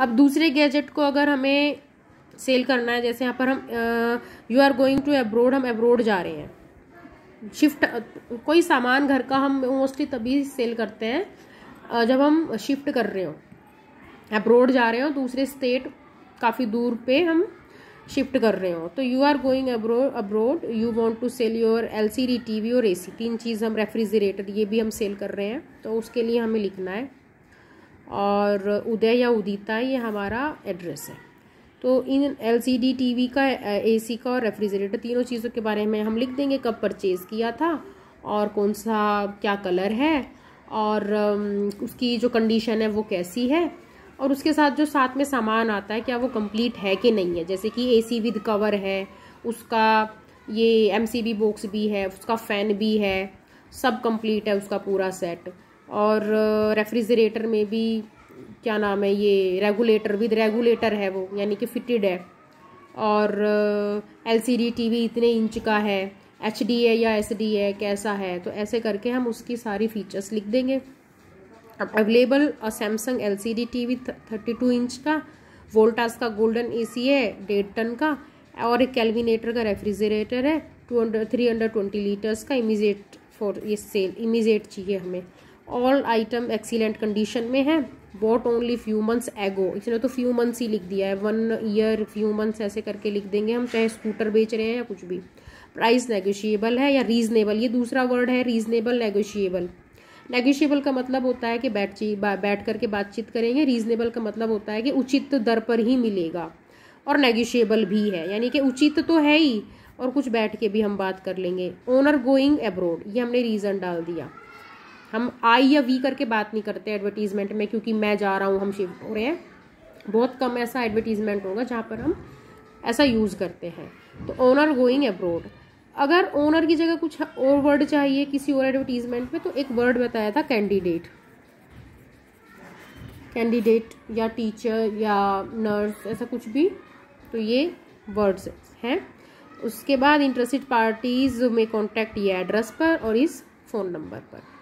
अब दूसरे गैजेट को अगर हमें सेल करना है जैसे यहाँ पर हम you are going to abroad हम एब्रोड जा रहे हैं शिफ्ट कोई सामान घर का हम मोस्टली तभी सेल करते हैं जब हम शिफ्ट कर रहे हो अब्रोड जा रहे हो दूसरे स्टेट काफ़ी दूर पे हम शिफ्ट कर रहे हो तो you are going abroad abroad you want to sell your L C D T V और ए सी तीन चीज़ हम रेफ्रिजरेटर ये भी हम सेल कर रहे हैं तो उसके लिए हमें लिखना है और उदय या उदिता ये हमारा एड्रेस है तो इन एलसीडी टीवी का एसी का और रेफ्रिजरेटर तीनों चीज़ों के बारे में हम लिख देंगे कब परचेज़ किया था और कौन सा क्या कलर है और um, उसकी जो कंडीशन है वो कैसी है और उसके साथ जो साथ में सामान आता है क्या वो कंप्लीट है कि नहीं है जैसे कि एसी विद कवर है उसका ये एमसीबी बॉक्स भी है उसका फ़ैन भी है सब कंप्लीट है उसका पूरा सेट और रेफ्रिजरेटर में भी क्या नाम है ये रेगुलेटर विद रेगुलेटर है वो यानी कि फिटेड है और L C D T V इतने इंच का है एच डी है या एस डी है कैसा है तो ऐसे करके हम उसकी सारी फीचर्स लिख देंगे अब अवेलेबल और Samsung L C D T V thirty two inch का वोल्टास का गोल्डन ए सी है डेढ़ टन का और एक कैलविनेटर का रेफ्रिजरेटर है two hundred three hundred twenty litres का इमीजिएट फॉर ये सेल इमीजिएट चाहिए हमें ऑल आइटम एक्सीलेंट कंडीशन में है बॉट ओनली फ्यू मंथ्स एगो इसने तो फ्यू मंथ्स ही लिख दिया है वन ईयर फ्यू मंथ्स ऐसे करके लिख देंगे हम चाहे स्कूटर बेच रहे हैं या कुछ भी प्राइस नेगोशिएबल है या रीजनेबल ये दूसरा वर्ड है रीजनेबल नेगोशिएबल नेगोशिएबल का मतलब होता है कि बैठ बैठ करके बातचीत करेंगे रीजनेबल का मतलब होता है कि उचित दर पर ही मिलेगा और नेगोशिएबल भी है यानी कि उचित तो है ही और कुछ बैठ के भी हम बात कर लेंगे ओनर गोइंग एब्रोड ये हमने रीज़न डाल दिया हम आई या वी करके बात नहीं करते एडवर्टीजमेंट में क्योंकि मैं जा रहा हूँ हम शिफ्ट हो रहे हैं बहुत कम ऐसा एडवर्टीजमेंट होगा जहाँ पर हम ऐसा यूज़ करते हैं तो ओनर गोइंग अब्रोड अगर ओनर की जगह कुछ और वर्ड चाहिए किसी और एडवर्टीजमेंट में तो एक वर्ड बताया था कैंडिडेट कैंडिडेट या टीचर या नर्स ऐसा कुछ भी तो ये वर्ड्स हैं उसके बाद इंटरेस्टेड पार्टीज़ में कॉन्टैक्ट ये एड्रेस पर और इस फ़ोन नंबर पर